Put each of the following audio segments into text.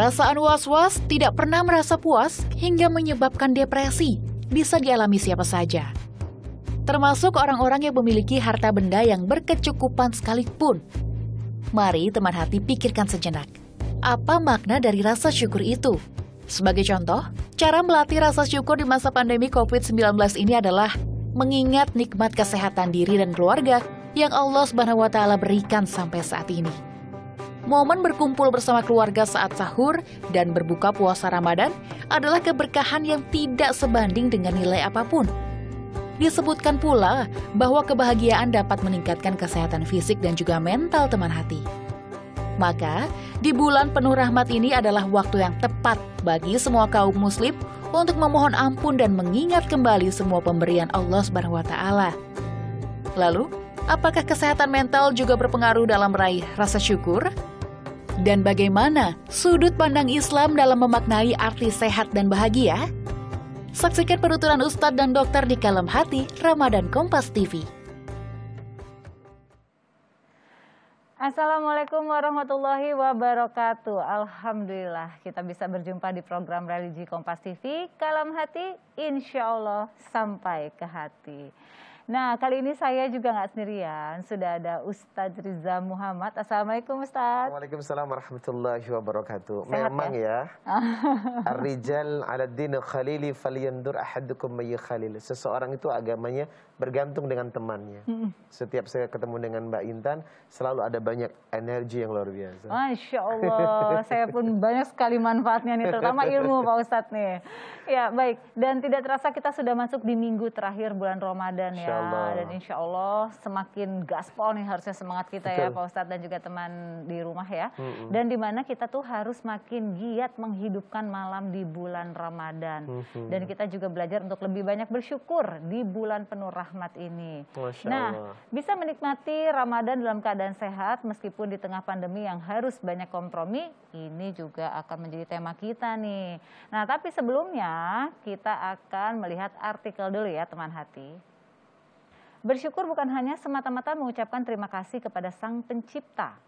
Perasaan was-was tidak pernah merasa puas hingga menyebabkan depresi bisa dialami siapa saja. Termasuk orang-orang yang memiliki harta benda yang berkecukupan sekalipun. Mari teman hati pikirkan sejenak. Apa makna dari rasa syukur itu? Sebagai contoh, cara melatih rasa syukur di masa pandemi COVID-19 ini adalah mengingat nikmat kesehatan diri dan keluarga yang Allah Subhanahu wa taala berikan sampai saat ini momen berkumpul bersama keluarga saat sahur dan berbuka puasa Ramadan adalah keberkahan yang tidak sebanding dengan nilai apapun. Disebutkan pula bahwa kebahagiaan dapat meningkatkan kesehatan fisik dan juga mental teman hati. Maka, di bulan penuh rahmat ini adalah waktu yang tepat bagi semua kaum muslim untuk memohon ampun dan mengingat kembali semua pemberian Allah Subhanahu wa taala. Lalu, apakah kesehatan mental juga berpengaruh dalam meraih rasa syukur? Dan bagaimana sudut pandang Islam dalam memaknai arti sehat dan bahagia? Saksikan penuturan Ustadz dan Dokter di Kalem Hati, Ramadan Kompas TV. Assalamualaikum warahmatullahi wabarakatuh. Alhamdulillah kita bisa berjumpa di program Religi Kompas TV. Kalam hati, insya Allah sampai ke hati. Nah, kali ini saya juga nggak sendirian. Sudah ada Ustadz Riza Muhammad. Assalamualaikum Ustadz. Waalaikumsalam warahmatullahi wabarakatuh. Sehat, ya? Memang ya, ya Ar-rijal ala dinu khalili falyandur ahadukum mayi khalil. Seseorang itu agamanya bergantung dengan temannya. Hmm. Setiap saya ketemu dengan Mbak Intan, selalu ada banyak energi yang luar biasa. Masya Allah, saya pun banyak sekali manfaatnya nih, terutama ilmu Pak Ustadz nih. Ya baik, dan tidak terasa kita sudah masuk di minggu terakhir bulan Ramadan ya. Allah. Dan insya Allah semakin gaspol nih harusnya semangat kita ya, Betul. ya Pak Ustadz dan juga teman di rumah ya. Hmm. Dan dimana kita tuh harus makin giat menghidupkan malam di bulan Ramadan. Hmm. Dan kita juga belajar untuk lebih banyak bersyukur di bulan penuh rahmat rahmat ini. Nah, bisa menikmati Ramadan dalam keadaan sehat meskipun di tengah pandemi yang harus banyak kompromi, ini juga akan menjadi tema kita nih. Nah, tapi sebelumnya kita akan melihat artikel dulu ya teman hati. Bersyukur bukan hanya semata-mata mengucapkan terima kasih kepada Sang Pencipta,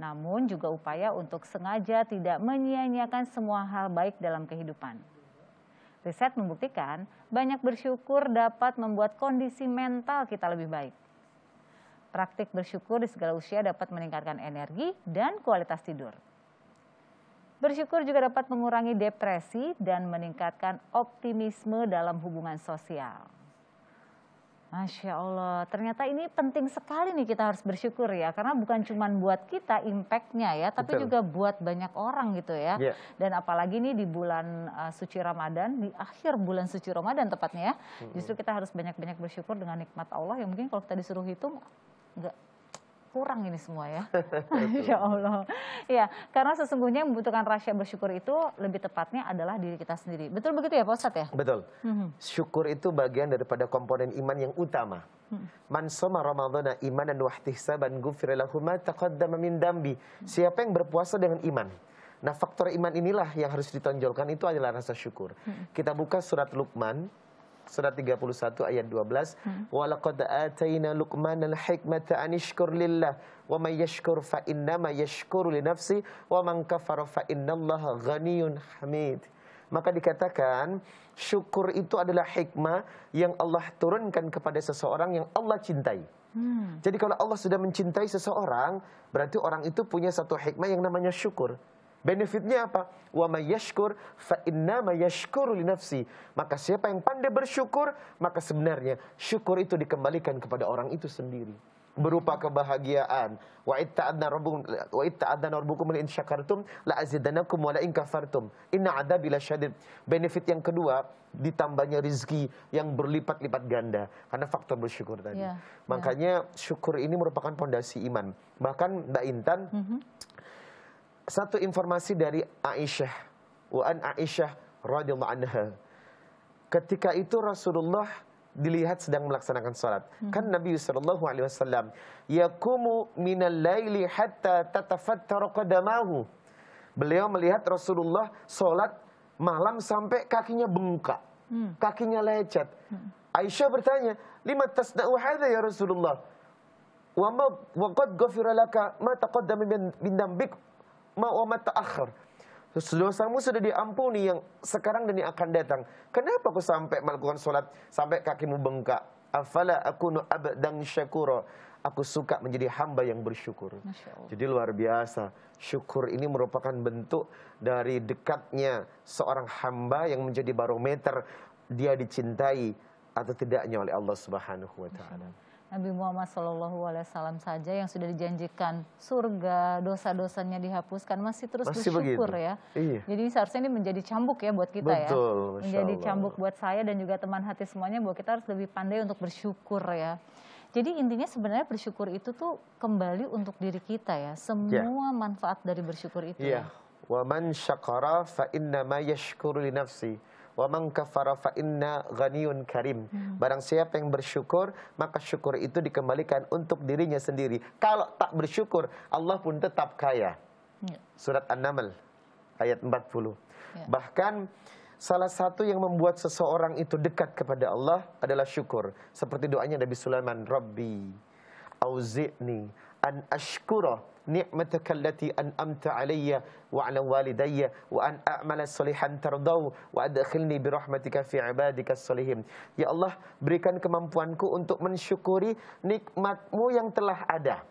namun juga upaya untuk sengaja tidak menyia-nyiakan semua hal baik dalam kehidupan. Riset membuktikan banyak bersyukur dapat membuat kondisi mental kita lebih baik. Praktik bersyukur di segala usia dapat meningkatkan energi dan kualitas tidur. Bersyukur juga dapat mengurangi depresi dan meningkatkan optimisme dalam hubungan sosial. Masya Allah, ternyata ini penting sekali nih kita harus bersyukur ya, karena bukan cuma buat kita impactnya ya, tapi Betul. juga buat banyak orang gitu ya. Yeah. Dan apalagi nih di bulan uh, suci Ramadan, di akhir bulan suci Ramadan tepatnya ya, mm -hmm. justru kita harus banyak-banyak bersyukur dengan nikmat Allah yang mungkin kalau kita disuruh hitung nggak kurang ini semua ya. ya Allah. Ya, karena sesungguhnya membutuhkan rahasia bersyukur itu lebih tepatnya adalah diri kita sendiri. Betul begitu ya Pak Ustadz ya? Betul. Mm -hmm. Syukur itu bagian daripada komponen iman yang utama. Mhm. Man soma Ramadana imanan wahtihsaban gufira lahu taqaddama min dambi. Siapa yang berpuasa dengan iman, Nah faktor iman inilah yang harus ditonjolkan itu adalah rasa syukur. Mhm. Kita buka surat Luqman Surat 31 ayat 12 Wa laqad ataina luqmanal hikmata an yashkur lillah wa may yashkur fa ma yashkuru li nafsi wa man kafara fa Allah ghaniyun hamid maka dikatakan syukur itu adalah hikmah yang Allah turunkan kepada seseorang yang Allah cintai. Hmm. Jadi kalau Allah sudah mencintai seseorang, berarti orang itu punya satu hikmah yang namanya syukur. Benefitnya apa? Wa mayyashkur fa innama yashkuru li nafsi. Maka siapa yang pandai bersyukur, maka sebenarnya syukur itu dikembalikan kepada orang itu sendiri berupa kebahagiaan. Wa itta'adna rabbukum wa itta'adna rabbukum in syakartum la azidanakum wa la in kafartum. Inna adzabi lasyadid. Benefit yang kedua ditambahnya rizki yang berlipat-lipat ganda karena faktor bersyukur tadi. Yeah, ya. Makanya yeah. syukur ini merupakan pondasi iman. Bahkan Mbak Intan mm -hmm satu informasi dari Aisyah wa an Aisyah radhiyallahu anha ketika itu Rasulullah dilihat sedang melaksanakan salat hmm. kan Nabi sallallahu alaihi wasallam yaqumu minal laili hatta tatafattaru qadamahu beliau melihat Rasulullah salat malam sampai kakinya bengkak hmm. kakinya lecet hmm. Aisyah bertanya lima tasna'u hadza ya Rasulullah wa qad ghafira laka ma taqaddama min dambik ma'umat wa ta'akhir. Dosamu sudah diampuni yang sekarang dan yang akan datang. Kenapa aku sampai melakukan solat sampai kakimu bengkak? Afala akunu abdan syakura. Aku suka menjadi hamba yang bersyukur. Jadi luar biasa. Syukur ini merupakan bentuk dari dekatnya seorang hamba yang menjadi barometer dia dicintai atau tidaknya oleh Allah Subhanahu wa taala. Nabi Muhammad SAW saja yang sudah dijanjikan surga, dosa-dosanya dihapuskan masih terus masih bersyukur begitu. ya. Iya. Jadi seharusnya ini menjadi cambuk ya buat kita ya. Betul, ya. Menjadi cambuk buat saya dan juga teman hati semuanya bahwa kita harus lebih pandai untuk bersyukur ya. Jadi intinya sebenarnya bersyukur itu tuh kembali untuk diri kita ya. ya. Semua yeah. manfaat dari bersyukur itu. Iya. Yeah. Wa man syakara fa inna ma yashkuru li nafsi wa man kafara fa inna ghaniyun karim. Hmm. Barang siapa yang bersyukur, maka syukur itu dikembalikan untuk dirinya sendiri. Kalau tak bersyukur, Allah pun tetap kaya. Hmm. Surat An-Naml ayat 40. Yeah. Bahkan Salah satu yang membuat seseorang itu dekat kepada Allah adalah syukur. Seperti doanya Nabi Sulaiman, Rabbi, auzi'ni أن أشكر نعمتك التي أنأمت علي وعلى والدي وأن أعمل صالحا ترضاه وأدخلني برحمتك في عبادك الصالحين يا الله berikan kemampuanku untuk mensyukuri nikmatmu yang telah ada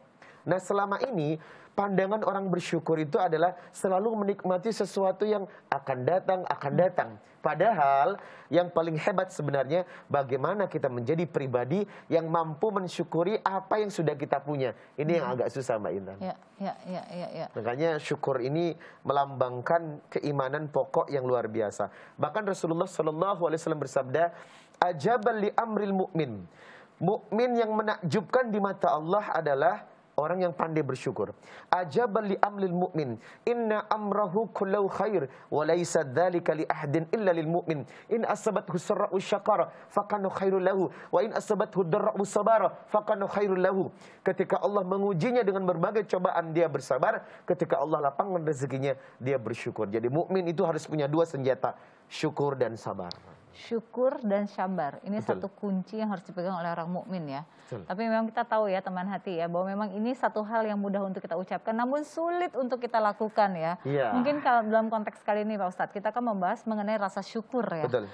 Nah selama ini pandangan orang bersyukur itu adalah selalu menikmati sesuatu yang akan datang, akan hmm. datang. Padahal yang paling hebat sebenarnya bagaimana kita menjadi pribadi yang mampu mensyukuri apa yang sudah kita punya. Ini yang hmm. agak susah Mbak Intan. Ya, ya, ya, ya, ya. Makanya syukur ini melambangkan keimanan pokok yang luar biasa. Bahkan Rasulullah Shallallahu Alaihi Wasallam bersabda, ajabal li amril mu'min. Mukmin yang menakjubkan di mata Allah adalah orang yang pandai bersyukur. Ajaban li amlil mu'min, inna amrahu kullu khair wa laysa dzalika li ahdin illa lil mu'min. In asabathu sarra'u syakara fakanu khairul lahu wa in asabathu darra'u sabara fakanu khairul lahu. Ketika Allah mengujinya dengan berbagai cobaan dia bersabar, ketika Allah lapangkan rezekinya dia bersyukur. Jadi mukmin itu harus punya dua senjata, syukur dan sabar syukur dan sabar. Ini Betul. satu kunci yang harus dipegang oleh orang mukmin ya. Betul. Tapi memang kita tahu ya teman hati ya bahwa memang ini satu hal yang mudah untuk kita ucapkan namun sulit untuk kita lakukan ya. ya. Mungkin kalau dalam konteks kali ini Pak Ustadz kita akan membahas mengenai rasa syukur ya. Betul.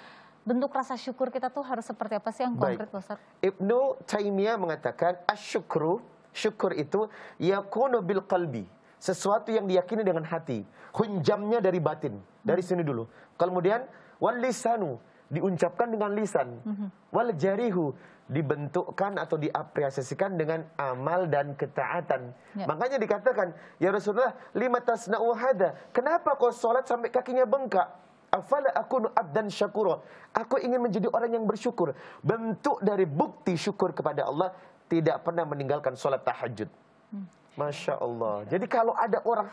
Bentuk rasa syukur kita tuh harus seperti apa sih yang konkret Baik. Pak Ustadz? Ibnu Taimiyah mengatakan asyukru syukur itu yakunu bil qalbi sesuatu yang diyakini dengan hati. Hunjamnya dari batin, dari hmm. sini dulu. Kemudian wal diucapkan dengan lisan. Mhm. Wal jarihu dibentukkan atau diapresiasikan dengan amal dan ketaatan. Ya. Makanya dikatakan, ya Rasulullah, lima tasna'u hada. Kenapa kau sholat sampai kakinya bengkak? Afala aku abdan syakuro. Aku ingin menjadi orang yang bersyukur. Bentuk dari bukti syukur kepada Allah tidak pernah meninggalkan sholat tahajud. Hmm. Masya Allah. Jadi kalau ada orang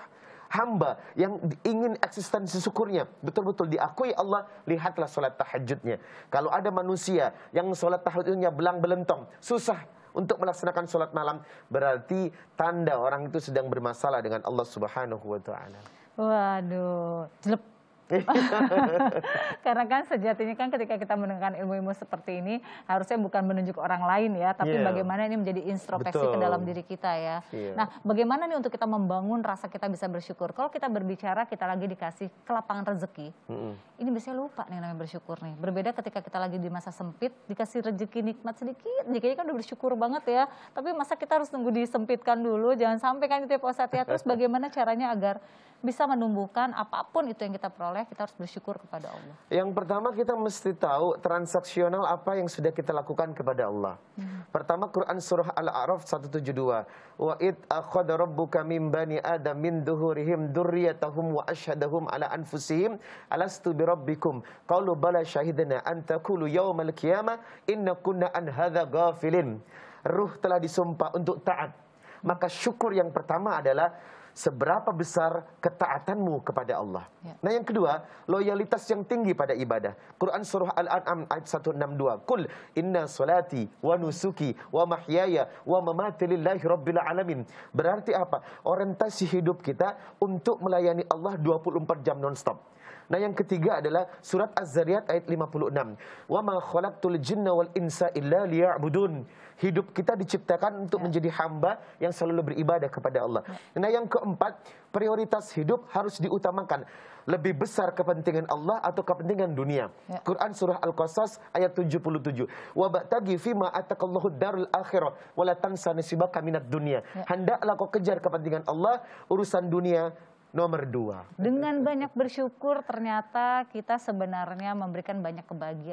hamba yang ingin eksistensi syukurnya betul-betul diakui Allah, lihatlah sholat tahajudnya. Kalau ada manusia yang sholat tahajudnya belang belentong, susah untuk melaksanakan sholat malam, berarti tanda orang itu sedang bermasalah dengan Allah Subhanahu wa taala. Waduh, jelek Karena kan sejatinya kan ketika kita mendengarkan ilmu-ilmu seperti ini harusnya bukan menunjuk orang lain ya, tapi yeah. bagaimana ini menjadi introspeksi ke dalam diri kita ya. Yeah. Nah, bagaimana nih untuk kita membangun rasa kita bisa bersyukur? Kalau kita berbicara kita lagi dikasih kelapangan rezeki, mm -hmm. ini biasanya lupa nih namanya bersyukur nih. Berbeda ketika kita lagi di masa sempit dikasih rezeki nikmat sedikit, jadinya kan udah bersyukur banget ya. Tapi masa kita harus nunggu disempitkan dulu, jangan sampai kan itu ya Pak ya. Terus bagaimana caranya agar bisa menumbuhkan apapun itu yang kita peroleh soleh, kita harus bersyukur kepada Allah. Yang pertama kita mesti tahu transaksional apa yang sudah kita lakukan kepada Allah. Hmm. Pertama Quran Surah Al-A'raf 172. Wa id akhadha rabbuka min bani adam min duhurihim dhurriyyatahum wa ashadahum ala anfusihim alastu bi rabbikum. Qalu bala syahidna an taqulu yaumal qiyamah inna kunna an hadza ghafilin. Ruh telah disumpah untuk taat. Maka syukur yang pertama adalah seberapa besar ketaatanmu kepada Allah. Ya. Nah yang kedua, loyalitas yang tinggi pada ibadah. Quran surah Al-An'am ayat 162. Kul inna salati wa nusuki wa mahyaya wa mamati lillahi rabbil alamin. Berarti apa? Orientasi hidup kita untuk melayani Allah 24 jam non stop. Nah, yang ketiga adalah surat Az-Zariyat ayat 56. Wa ma khalaqtul jinna wal insa illa liya'budun. Hidup kita diciptakan untuk ya. menjadi hamba yang selalu beribadah kepada Allah. Ya. Nah, yang keempat, prioritas hidup harus diutamakan. Lebih besar kepentingan Allah atau kepentingan dunia. Ya. Quran surah Al-Qasas ayat 77. Wa ba'tagi fima atakallahu darul akhirah wa la tansa nasibaka minad Ya. Hendaklah kau kejar kepentingan Allah, urusan dunia nomor dua. Dengan banyak bersyukur ternyata kita sebenarnya memberikan banyak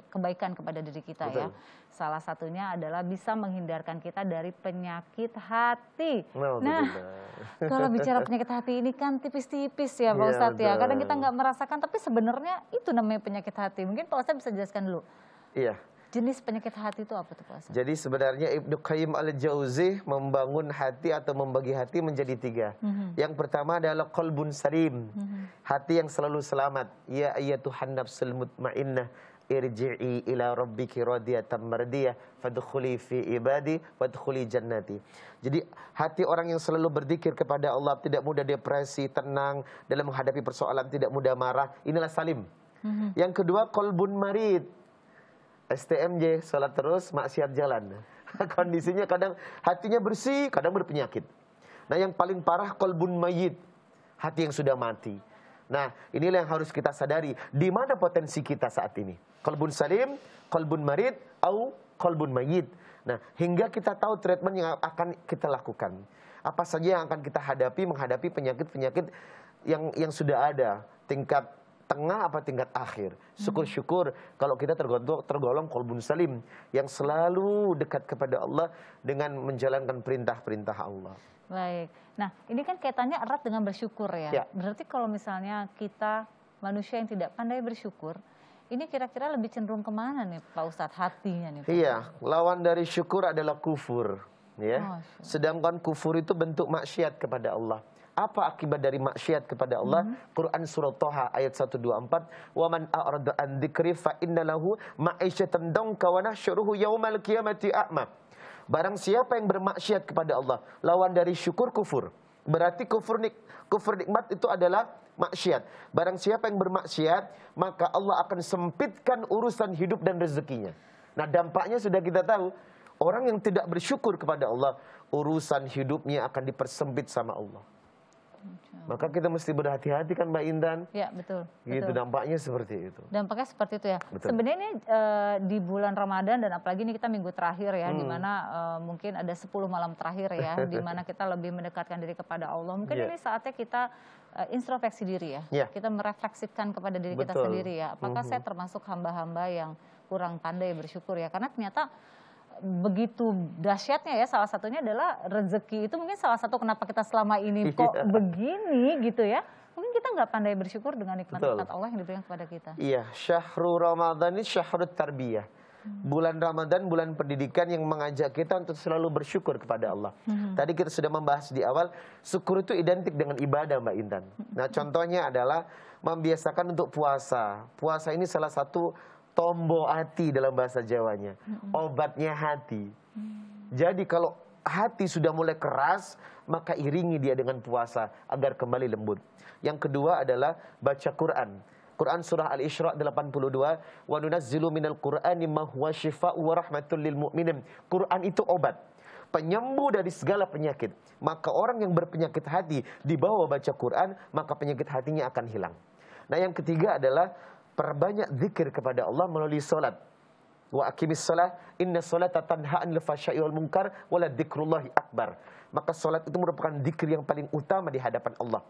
kebaikan kepada diri kita ya. Betul. ya. Salah satunya adalah bisa menghindarkan kita dari penyakit hati. No, nah, kalau bicara penyakit hati ini kan tipis-tipis ya Pak yeah, Ustadz ya. Kadang kita nggak merasakan tapi sebenarnya itu namanya penyakit hati. Mungkin Pak Ustadz bisa jelaskan dulu. Iya. Jenis penyakit hati itu apa tuh Pak? Jadi sebenarnya Ibnu Qayyim al jauzi membangun hati atau membagi hati menjadi tiga. Mm-hmm. Yang pertama adalah kolbun salim, mm-hmm. hati yang selalu selamat. Ya ayat Tuhan nafsul mutmainnah irji'i ila rabbiki radiyatan mardiyah fadkhuli fi ibadi wadkhuli jannati. Jadi hati orang yang selalu berzikir kepada Allah tidak mudah depresi, tenang dalam menghadapi persoalan, tidak mudah marah, inilah salim. Mm-hmm. Yang kedua kolbun marid STMJ, sholat terus, maksiat jalan. Kondisinya kadang hatinya bersih, kadang berpenyakit. Nah yang paling parah kolbun mayit, hati yang sudah mati. Nah inilah yang harus kita sadari, di mana potensi kita saat ini. Kolbun salim, kolbun marid, au kolbun mayit. Nah hingga kita tahu treatment yang akan kita lakukan. Apa saja yang akan kita hadapi menghadapi penyakit-penyakit yang yang sudah ada. Tingkat tengah apa tingkat akhir. Syukur-syukur kalau kita tergolong, tergolong kolbun salim yang selalu dekat kepada Allah dengan menjalankan perintah-perintah Allah. Baik. Nah, ini kan kaitannya erat dengan bersyukur ya. ya. Berarti kalau misalnya kita manusia yang tidak pandai bersyukur, ini kira-kira lebih cenderung kemana nih Pak Ustadz hatinya nih? Pak? Iya, lawan dari syukur adalah kufur. Ya. Oh, Sedangkan kufur itu bentuk maksiat kepada Allah. Apa akibat dari maksiat kepada Allah? Hmm. Quran surah Toha ayat 124. man a'rada an dzikri fa innalahu ma'isyatan dongka wa nahsyuruhu yaumal qiyamati a'ma. Barang siapa yang bermaksiat kepada Allah, lawan dari syukur kufur. Berarti kufur, nik, kufur nikmat itu adalah maksiat. Barang siapa yang bermaksiat, maka Allah akan sempitkan urusan hidup dan rezekinya. Nah dampaknya sudah kita tahu. Orang yang tidak bersyukur kepada Allah, urusan hidupnya akan dipersempit sama Allah. Maka kita mesti berhati-hati kan Mbak Indan. Ya betul. Gitu betul. dampaknya seperti itu. Dampaknya seperti itu ya. Betul. Sebenarnya e, di bulan Ramadan dan apalagi ini kita minggu terakhir ya, hmm. dimana e, eh, mungkin ada 10 malam terakhir ya, dimana kita lebih mendekatkan diri kepada Allah. Mungkin yeah. ini saatnya kita e, introspeksi diri ya. Yeah. Kita merefleksikan kepada diri betul. kita sendiri ya. Apakah mm -hmm. saya termasuk hamba-hamba yang kurang pandai bersyukur ya? Karena ternyata begitu dahsyatnya ya salah satunya adalah rezeki itu mungkin salah satu kenapa kita selama ini kok iya. begini gitu ya mungkin kita nggak pandai bersyukur dengan nikmat-nikmat Allah yang diberikan kepada kita iya syahrul ramadan ini syahrul tarbiyah hmm. bulan Ramadan, bulan pendidikan yang mengajak kita untuk selalu bersyukur kepada Allah. Hmm. Tadi kita sudah membahas di awal, syukur itu identik dengan ibadah Mbak Intan. Nah contohnya adalah membiasakan untuk puasa. Puasa ini salah satu Tombol hati dalam bahasa Jawanya. Hmm. Obatnya hati. Mm. Jadi kalau hati sudah mulai keras, maka iringi dia dengan puasa agar kembali lembut. Yang kedua adalah baca Quran. Quran surah Al-Isra 82 wa nunazzilu minal qur'ani ma huwa syifaa'u wa rahmatul lil mu'minin. Quran itu obat, penyembuh dari segala penyakit. Maka orang yang berpenyakit hati dibawa baca Quran, maka penyakit hatinya akan hilang. Nah, yang ketiga adalah Perbanyak zikir kepada Allah melalui solat wa aqimis salah inna salata tanha anil fahsya'i wal munkar wala dzikrullahi akbar maka salat itu merupakan zikir yang paling utama di hadapan Allah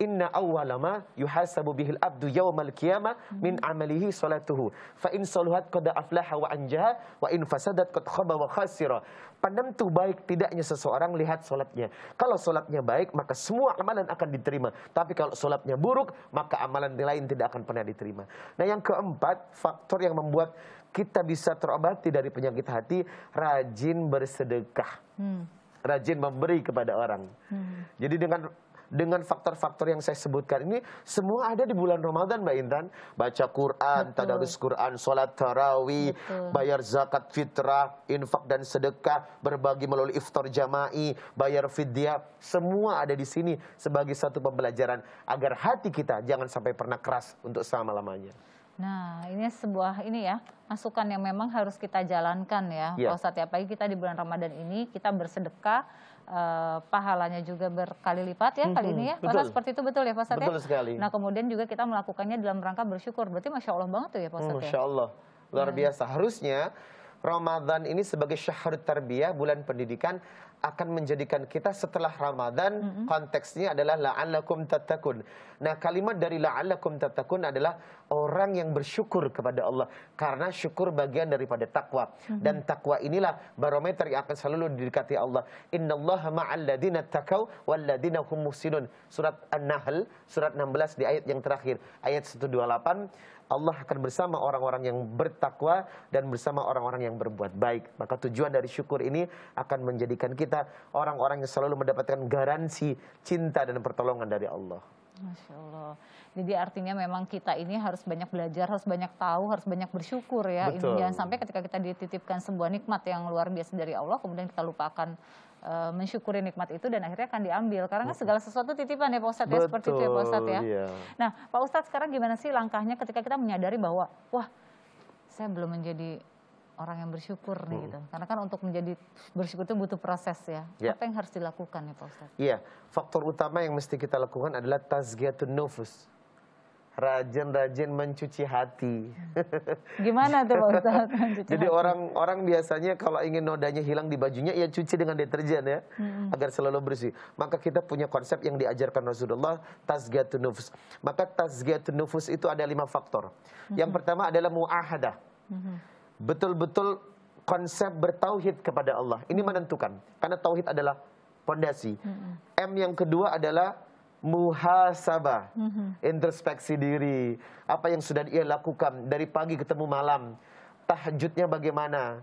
inna awwalama yuhasabu bihil abdu yaumal qiyamah min amalihi salatuhu fa in saluhat qad aflaha wa anjaha wa in fasadat qad khaba wa khasira penentu baik tidaknya seseorang lihat salatnya kalau salatnya baik maka semua amalan akan diterima tapi kalau salatnya buruk maka amalan lain tidak akan pernah diterima nah yang keempat faktor yang membuat kita bisa terobati dari penyakit hati rajin bersedekah. Hmm. Rajin memberi kepada orang. Hmm. Jadi dengan dengan faktor-faktor yang saya sebutkan ini semua ada di bulan Ramadan Mbak Intan baca Quran, tadarus Quran, sholat tarawih, bayar zakat fitrah, infak dan sedekah, berbagi melalui iftar jama'i, bayar fidyah, semua ada di sini sebagai satu pembelajaran agar hati kita jangan sampai pernah keras untuk selama-lamanya. Nah, ini sebuah ini ya, masukan yang memang harus kita jalankan ya, ya. Pak Ustadz ya, pagi kita di bulan Ramadan ini kita bersedekah, Uh, pahalanya juga berkali lipat ya -hmm. kali ini ya. Betul. Karena seperti itu betul ya Pak Ustadz ya? betul sekali. Nah, kemudian juga kita melakukannya dalam rangka bersyukur. Berarti Masya Allah banget tuh ya Pak Ustadz ya? Masya Allah, luar nah. biasa. Harusnya Ramadan ini sebagai syahrul terbiah bulan pendidikan, akan menjadikan kita setelah Ramadan mm -hmm. konteksnya adalah la'allakum tatakun. Nah, kalimat dari la'allakum tatakun adalah orang yang bersyukur kepada Allah karena syukur bagian daripada takwa. Mm -hmm. Dan takwa inilah barometer yang akan selalu didekati Allah. Innallaha ma'al ladzina takau wal ladzina hum Surat An-Nahl surat 16 di ayat yang terakhir, ayat 128 Allah akan bersama orang-orang yang bertakwa dan bersama orang-orang yang berbuat baik. Maka tujuan dari syukur ini akan menjadikan kita kita orang-orang yang selalu mendapatkan garansi cinta dan pertolongan dari Allah. Masya Allah. Jadi artinya memang kita ini harus banyak belajar, harus banyak tahu, harus banyak bersyukur ya. Betul. Jangan sampai ketika kita dititipkan sebuah nikmat yang luar biasa dari Allah, kemudian kita lupakan e, mensyukuri nikmat itu dan akhirnya akan diambil. Karena kan segala sesuatu titipan ya Pak Ustadz ya, seperti itu ya Pak Ustadz ya. Iya. Nah Pak Ustadz sekarang gimana sih langkahnya ketika kita menyadari bahwa, wah saya belum menjadi orang yang bersyukur nih hmm. gitu. Karena kan untuk menjadi bersyukur itu butuh proses ya. ya. Apa yang harus dilakukan nih, Pak Ustadz? Iya, faktor utama yang mesti kita lakukan adalah tazkiyatun nufus. Rajin-rajin mencuci hati. Hmm. Gimana tuh Pak Ustaz? Jadi orang-orang biasanya kalau ingin nodanya hilang di bajunya ya cuci dengan deterjen ya. Hmm. Agar selalu bersih. Maka kita punya konsep yang diajarkan Rasulullah tazkiyatun nufus. Maka tazkiyatun nufus itu ada lima faktor. Hmm. Yang pertama adalah muahadah. Hmm betul-betul konsep bertauhid kepada Allah. Ini menentukan karena tauhid adalah pondasi. Mm -hmm. M yang kedua adalah muhasabah, mm -hmm. introspeksi diri, apa yang sudah ia lakukan dari pagi ketemu malam, tahajudnya bagaimana,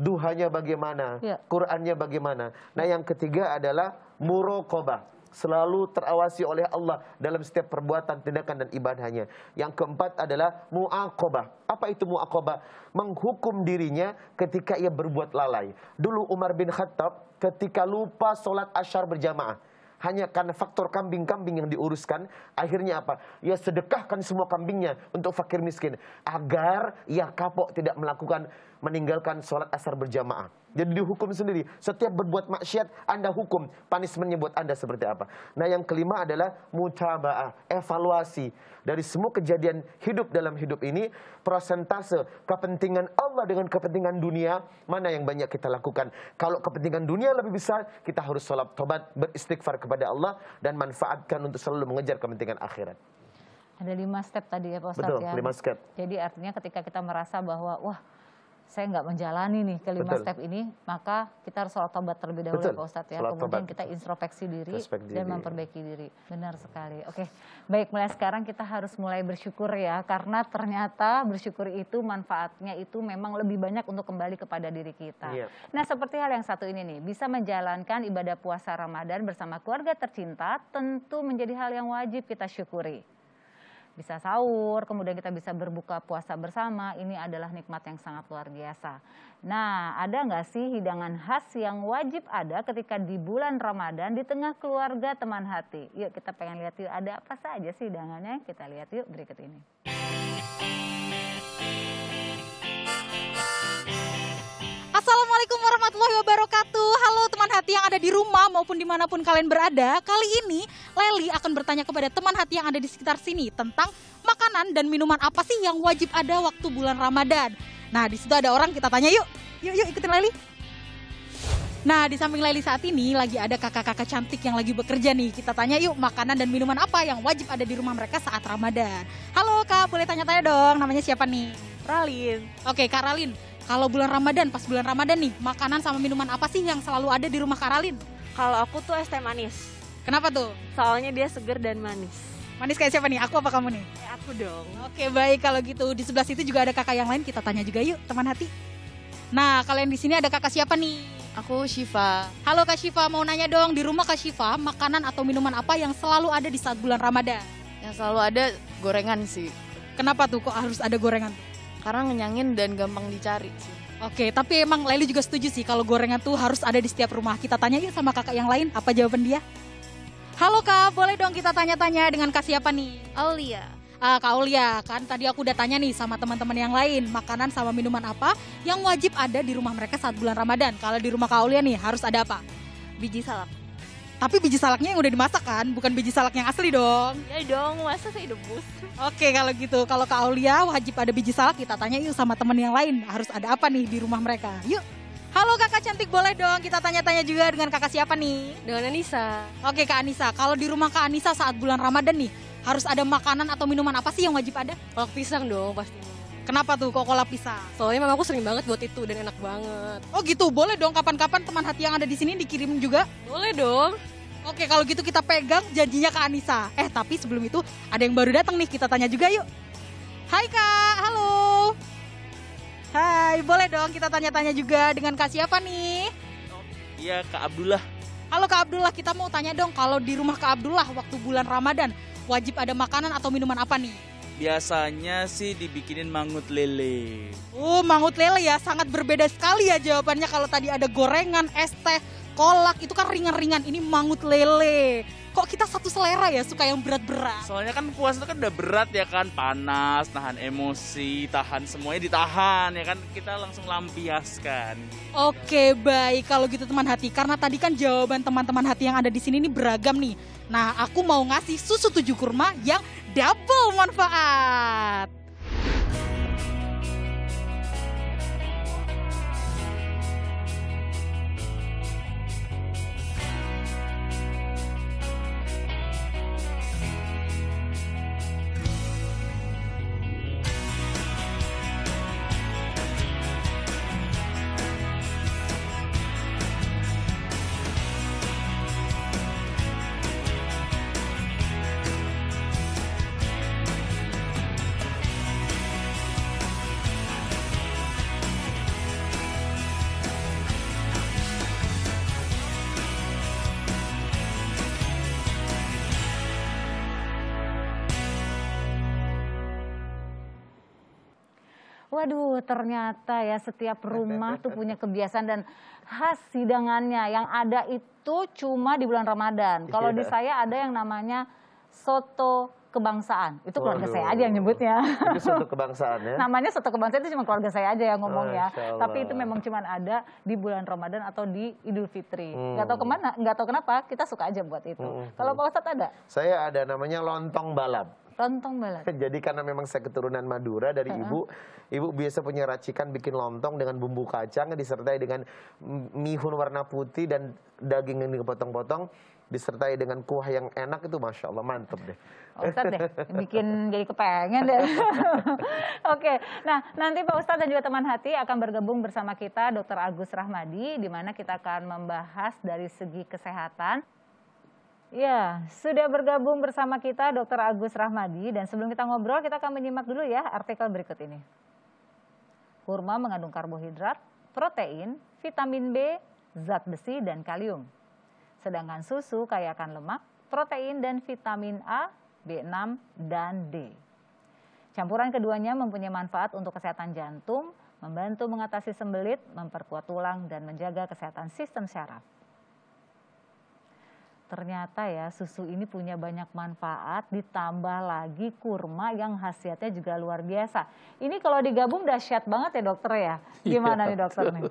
duhanya bagaimana, yeah. Qurannya bagaimana. Nah yang ketiga adalah murokobah, selalu terawasi oleh Allah dalam setiap perbuatan, tindakan dan ibadahnya. Yang keempat adalah muakobah. Apa itu muakobah? Menghukum dirinya ketika ia berbuat lalai. Dulu Umar bin Khattab ketika lupa solat ashar berjamaah hanya karena faktor kambing-kambing yang diuruskan akhirnya apa Ia sedekahkan semua kambingnya untuk fakir miskin agar ia kapok tidak melakukan meninggalkan sholat asar berjamaah jadi dihukum sendiri. Setiap berbuat maksiat Anda hukum. Punishmentnya buat Anda seperti apa. Nah yang kelima adalah mutaba'ah. Evaluasi. Dari semua kejadian hidup dalam hidup ini. Prosentase kepentingan Allah dengan kepentingan dunia. Mana yang banyak kita lakukan. Kalau kepentingan dunia lebih besar. Kita harus sholat tobat. Beristighfar kepada Allah. Dan manfaatkan untuk selalu mengejar kepentingan akhirat. Ada lima step tadi ya Pak Ustadz Betul, ya. lima step. Jadi artinya ketika kita merasa bahwa wah saya nggak menjalani nih kelima Betul. step ini, maka kita harus sholat tobat terlebih dahulu ya, Betul. Pak Ustadz ya. Kemudian tobat. kita introspeksi diri Respek dan diri. memperbaiki diri. Benar sekali. Oke, baik mulai sekarang kita harus mulai bersyukur ya, karena ternyata bersyukur itu manfaatnya itu memang lebih banyak untuk kembali kepada diri kita. Yeah. Nah seperti hal yang satu ini nih, bisa menjalankan ibadah puasa Ramadan bersama keluarga tercinta tentu menjadi hal yang wajib kita syukuri bisa sahur, kemudian kita bisa berbuka puasa bersama, ini adalah nikmat yang sangat luar biasa. Nah, ada nggak sih hidangan khas yang wajib ada ketika di bulan Ramadan di tengah keluarga teman hati? Yuk kita pengen lihat yuk ada apa saja sih hidangannya, kita lihat yuk berikut ini. warahmatullahi wabarakatuh. Halo teman hati yang ada di rumah maupun dimanapun kalian berada. Kali ini Leli akan bertanya kepada teman hati yang ada di sekitar sini tentang makanan dan minuman apa sih yang wajib ada waktu bulan Ramadan. Nah di situ ada orang kita tanya yuk, yuk yuk ikutin Leli. Nah di samping Leli saat ini lagi ada kakak-kakak cantik yang lagi bekerja nih. Kita tanya yuk makanan dan minuman apa yang wajib ada di rumah mereka saat Ramadan. Halo kak boleh tanya-tanya dong namanya siapa nih? Ralin. Oke Kak Ralin, kalau bulan Ramadan, pas bulan Ramadan nih, makanan sama minuman apa sih yang selalu ada di rumah Karalin? Kalau aku tuh es teh manis. Kenapa tuh? Soalnya dia seger dan manis. Manis kayak siapa nih? Aku apa kamu nih? Ya, aku dong. Oke baik kalau gitu. Di sebelah situ juga ada kakak yang lain. Kita tanya juga yuk teman hati. Nah kalian di sini ada kakak siapa nih? Aku Shiva. Halo Kak Shiva, mau nanya dong di rumah Kak Shiva, makanan atau minuman apa yang selalu ada di saat bulan Ramadan? Yang selalu ada gorengan sih. Kenapa tuh kok harus ada gorengan? karena ngenyangin dan gampang dicari sih. Oke, tapi emang Leli juga setuju sih kalau gorengan tuh harus ada di setiap rumah. Kita tanya yuk sama kakak yang lain, apa jawaban dia? Halo kak, boleh dong kita tanya-tanya dengan kak siapa nih? Aulia. Ah, kak Aulia, kan tadi aku udah tanya nih sama teman-teman yang lain, makanan sama minuman apa yang wajib ada di rumah mereka saat bulan Ramadan. Kalau di rumah Kak Aulia nih harus ada apa? Biji salak. Tapi biji salaknya yang udah dimasak kan, bukan biji salak yang asli dong. Iya dong, masa saya debus. Oke kalau gitu, kalau Kak Aulia wajib ada biji salak, kita tanya yuk sama temen yang lain, harus ada apa nih di rumah mereka. Yuk. Halo kakak cantik boleh dong kita tanya-tanya juga dengan kakak siapa nih? Dengan Anissa. Oke Kak Anissa, kalau di rumah Kak Anissa saat bulan Ramadan nih, harus ada makanan atau minuman apa sih yang wajib ada? Kolak pisang dong pasti. Kenapa tuh kok kolak pisang? Soalnya aku sering banget buat itu dan enak banget. Oh gitu, boleh dong kapan-kapan teman hati yang ada di sini dikirim juga? Boleh dong. Oke, kalau gitu kita pegang janjinya ke Anissa. Eh, tapi sebelum itu ada yang baru datang nih, kita tanya juga yuk. Hai Kak, halo. Hai, boleh dong kita tanya-tanya juga dengan Kak siapa nih? Iya, Kak Abdullah. Halo Kak Abdullah, kita mau tanya dong kalau di rumah Kak Abdullah waktu bulan Ramadan wajib ada makanan atau minuman apa nih? Biasanya sih dibikinin mangut lele. Uh, mangut lele ya, sangat berbeda sekali ya jawabannya kalau tadi ada gorengan, es teh, kolak, itu kan ringan-ringan. Ini mangut lele kok kita satu selera ya suka yang berat-berat. Soalnya kan puasa itu kan udah berat ya kan, panas, tahan emosi, tahan semuanya ditahan ya kan, kita langsung lampiaskan. Oke baik kalau gitu teman hati, karena tadi kan jawaban teman-teman hati yang ada di sini ini beragam nih. Nah aku mau ngasih susu tujuh kurma yang double manfaat. Aduh, ternyata ya setiap rumah tuh punya kebiasaan dan khas sidangannya. yang ada itu cuma di bulan Ramadan. Kalau di iya. saya ada yang namanya soto kebangsaan. Itu keluarga Waduh. saya aja yang nyebutnya. Itu soto kebangsaan ya? Namanya soto kebangsaan itu cuma keluarga saya aja yang ngomong ya. Tapi itu memang cuma ada di bulan Ramadan atau di Idul Fitri. Hmm. Gak tau kemana, gak tau kenapa, kita suka aja buat itu. Hmm. Kalau Pak Ustadz ada? Saya ada namanya lontong balap. Lontong balado. Jadi karena memang saya keturunan Madura dari uh -huh. ibu, ibu biasa punya racikan bikin lontong dengan bumbu kacang disertai dengan mihun warna putih dan daging yang dipotong-potong disertai dengan kuah yang enak itu masya Allah mantep deh. Ustadz deh, bikin jadi kepengen deh. Oke, nah nanti Pak Ustadz dan juga teman hati akan bergabung bersama kita Dr. Agus Rahmadi di mana kita akan membahas dari segi kesehatan Ya, sudah bergabung bersama kita Dr. Agus Rahmadi dan sebelum kita ngobrol kita akan menyimak dulu ya artikel berikut ini. Kurma mengandung karbohidrat, protein, vitamin B, zat besi dan kalium. Sedangkan susu kaya akan lemak, protein dan vitamin A, B6 dan D. Campuran keduanya mempunyai manfaat untuk kesehatan jantung, membantu mengatasi sembelit, memperkuat tulang dan menjaga kesehatan sistem syaraf ternyata ya susu ini punya banyak manfaat ditambah lagi kurma yang khasiatnya juga luar biasa. Ini kalau digabung dahsyat banget ya dokter ya. Iya. Gimana ya, nih dokter nih?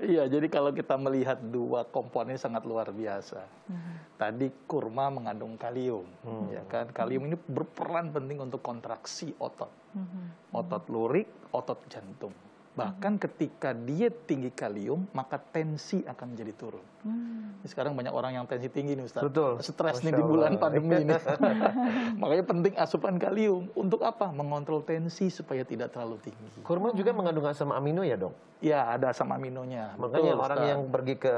Iya, jadi kalau kita melihat dua komponen sangat luar biasa. Hmm. Tadi kurma mengandung kalium, hmm. ya kan? Kalium ini berperan penting untuk kontraksi otot, hmm. otot lurik, otot jantung. Hmm. Bahkan hmm. ketika diet tinggi kalium, maka tensi akan menjadi turun. Hmm. Sekarang banyak orang yang tensi tinggi nih Ustaz. Betul. Stres nih di bulan pandemi ini. Makanya penting asupan kalium. Untuk apa? Mengontrol tensi supaya tidak terlalu tinggi. Kurma juga mengandung asam amino ya dong? Ya, ada asam aminonya. Makanya Betul, orang Ustaz. yang pergi ke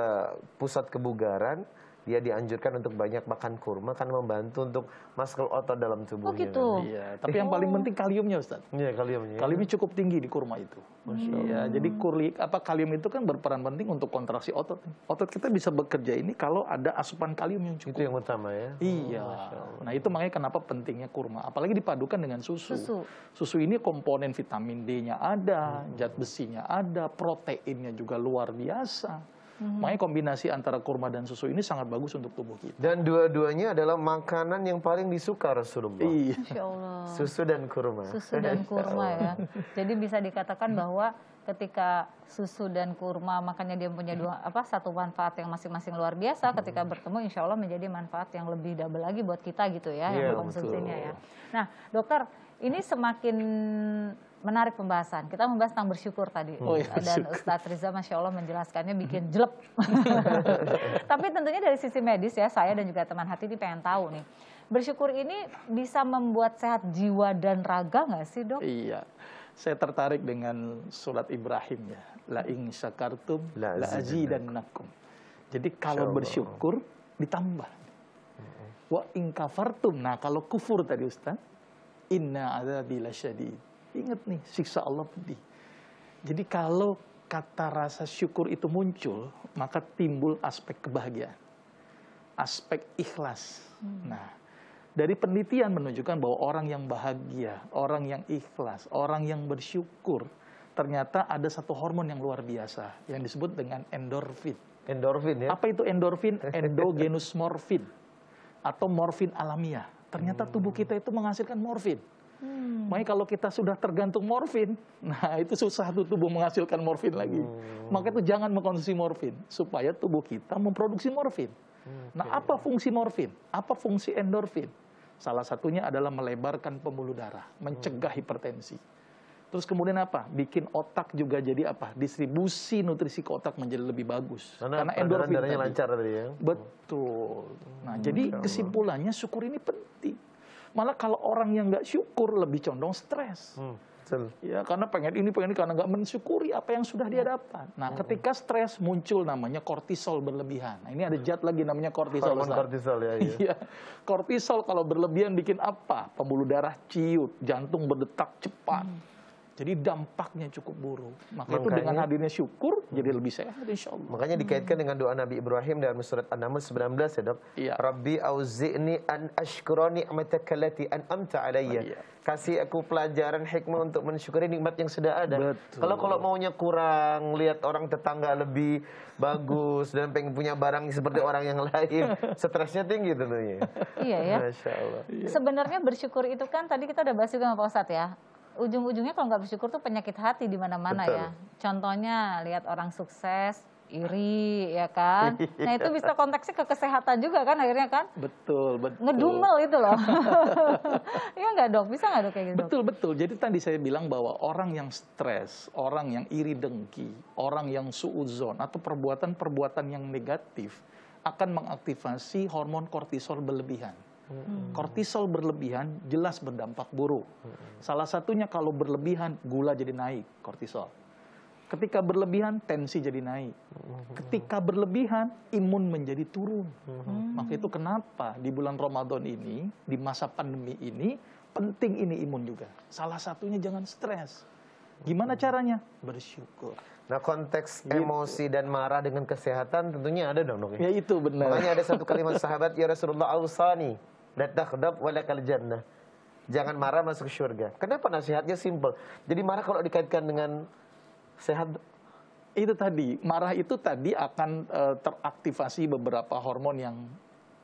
pusat kebugaran, dia dianjurkan untuk banyak makan kurma karena membantu untuk muscle otot dalam tubuhnya. Oh gitu. Kan. Iya, tapi yang paling oh. penting kaliumnya Ustaz. Iya, kaliumnya. Kaliumnya cukup tinggi di kurma itu. Iya, jadi kurli apa kalium itu kan berperan penting untuk kontraksi otot. Otot kita bisa bekerja ini kalau ada asupan kalium yang cukup. Itu yang utama ya. Iya. Oh, nah, itu makanya kenapa pentingnya kurma, apalagi dipadukan dengan susu. Susu, susu ini komponen vitamin D-nya ada, zat besinya ada, proteinnya juga luar biasa. Hmm. Makanya kombinasi antara kurma dan susu ini sangat bagus untuk tubuh kita. Dan dua-duanya adalah makanan yang paling disuka Rasulullah. Iya. Susu dan kurma. Susu dan kurma ya. Jadi bisa dikatakan bahwa ketika susu dan kurma makanya dia punya dua apa satu manfaat yang masing-masing luar biasa ketika hmm. bertemu insya Allah menjadi manfaat yang lebih double lagi buat kita gitu ya yeah, yang iya, konsumsinya ya. Nah dokter ini semakin menarik pembahasan. Kita membahas tentang bersyukur tadi. Oh, iya, Dan syukur. Ustadz Riza Masya Allah menjelaskannya bikin hmm. jelek. Tapi tentunya dari sisi medis ya, saya dan juga teman hati ini pengen tahu nih. Bersyukur ini bisa membuat sehat jiwa dan raga nggak sih dok? Iya. Saya tertarik dengan surat Ibrahim ya. La ing syakartum la, la dan nakum. Jadi kalau bersyukur ditambah. Wa ing kafartum. Nah kalau kufur tadi Ustaz. Inna adabi syadid. Ingat nih, siksa Allah pedih. Jadi kalau kata rasa syukur itu muncul, maka timbul aspek kebahagiaan. Aspek ikhlas. Hmm. Nah, dari penelitian menunjukkan bahwa orang yang bahagia, orang yang ikhlas, orang yang bersyukur, ternyata ada satu hormon yang luar biasa yang disebut dengan endorfin. Endorfin ya. Apa itu endorfin? Endogenus morfin atau morfin alamiah. Ternyata hmm. tubuh kita itu menghasilkan morfin. Hmm. Makanya kalau kita sudah tergantung morfin, nah itu susah tuh tubuh menghasilkan morfin lagi. Hmm. Maka itu jangan mengkonsumsi morfin supaya tubuh kita memproduksi morfin. Hmm, okay. Nah, apa fungsi morfin? Apa fungsi endorfin? Salah satunya adalah melebarkan pembuluh darah, mencegah hmm. hipertensi. Terus kemudian apa? Bikin otak juga jadi apa? Distribusi nutrisi ke otak menjadi lebih bagus. Karena, Karena endorfin tadi. lancar tadi ya. Betul. Nah, hmm, jadi kesimpulannya syukur ini penting Malah kalau orang yang nggak syukur lebih condong stres. Hmm. Ya, karena pengen ini, pengen ini, karena nggak mensyukuri apa yang sudah dia hmm. dapat. Nah, hmm. ketika stres muncul namanya kortisol berlebihan. Nah, ini ada hmm. jad lagi namanya kortisol. Hormon kortisol ya. Iya. iya. kortisol kalau berlebihan bikin apa? Pembuluh darah ciut, jantung berdetak cepat. Hmm jadi dampaknya cukup buruk. Maka Makanya, itu dengan hadirnya syukur hmm. jadi lebih sehat insya Allah. Makanya dikaitkan hmm. dengan doa Nabi Ibrahim dalam surat An-Naml 19 ya dok. Ya. Rabbi auzi'ni an ashkura ni'mataka an amta alayya. Oh, iya. Kasih aku pelajaran hikmah untuk mensyukuri nikmat yang sudah ada. Kalau kalau maunya kurang, lihat orang tetangga lebih bagus dan pengen punya barang seperti orang yang lain, stresnya tinggi tentunya. Iya ya. Masya Allah. Iya. Sebenarnya bersyukur itu kan tadi kita udah bahas juga sama Pak Ustadz ya ujung-ujungnya kalau nggak bersyukur tuh penyakit hati di mana-mana ya. Contohnya lihat orang sukses, iri ya kan. Nah itu bisa konteksnya ke kesehatan juga kan akhirnya kan? Betul, betul. Ngedumel itu loh. Iya nggak dok? Bisa nggak dok kayak gitu? Betul, betul. Jadi tadi saya bilang bahwa orang yang stres, orang yang iri dengki, orang yang suuzon atau perbuatan-perbuatan yang negatif akan mengaktifasi hormon kortisol berlebihan. Kortisol berlebihan jelas berdampak buruk. Salah satunya kalau berlebihan gula jadi naik, kortisol. Ketika berlebihan tensi jadi naik. Ketika berlebihan imun menjadi turun. Hmm. Maka itu kenapa di bulan Ramadan ini, di masa pandemi ini penting ini imun juga. Salah satunya jangan stres. Gimana caranya? Bersyukur. Nah konteks gitu. emosi dan marah dengan kesehatan tentunya ada dong dok ya? Ya itu benar. Makanya ada satu kalimat sahabat, Ya Rasulullah Ausani la taghdab jannah. Jangan marah masuk surga. Kenapa nasihatnya simple? Jadi marah kalau dikaitkan dengan sehat itu tadi, marah itu tadi akan eh, teraktivasi beberapa hormon yang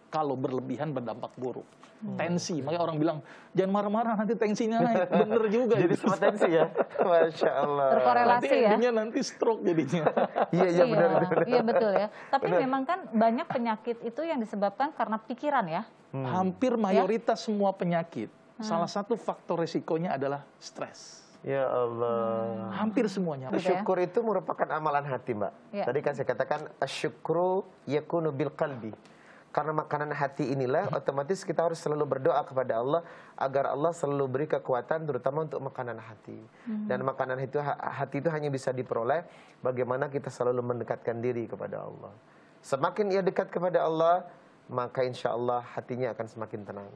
kalau berlebihan berdampak buruk. Hmm. Tensi, makanya orang bilang jangan marah-marah nanti tensinya naik. Bener juga. jadi gitu. sempat tensi ya, masya Allah. Terkorelasi nanti ya. nanti stroke jadinya. iya iya, iya benar. Iya betul ya. Tapi bener. memang kan banyak penyakit itu yang disebabkan karena pikiran ya. Hmm. Hampir ya? mayoritas ya? semua penyakit. Hmm. Salah satu faktor resikonya adalah stres. Ya Allah. Hmm. Hampir semuanya. Ya? Syukur itu merupakan amalan hati, Mbak. Ya. Tadi kan saya katakan asyukru yakunu bil kalbi. Karena makanan hati inilah hmm. otomatis kita harus selalu berdoa kepada Allah agar Allah selalu beri kekuatan terutama untuk makanan hati. Hmm. Dan makanan itu hati itu hanya bisa diperoleh bagaimana kita selalu mendekatkan diri kepada Allah. Semakin ia dekat kepada Allah, maka insya Allah hatinya akan semakin tenang.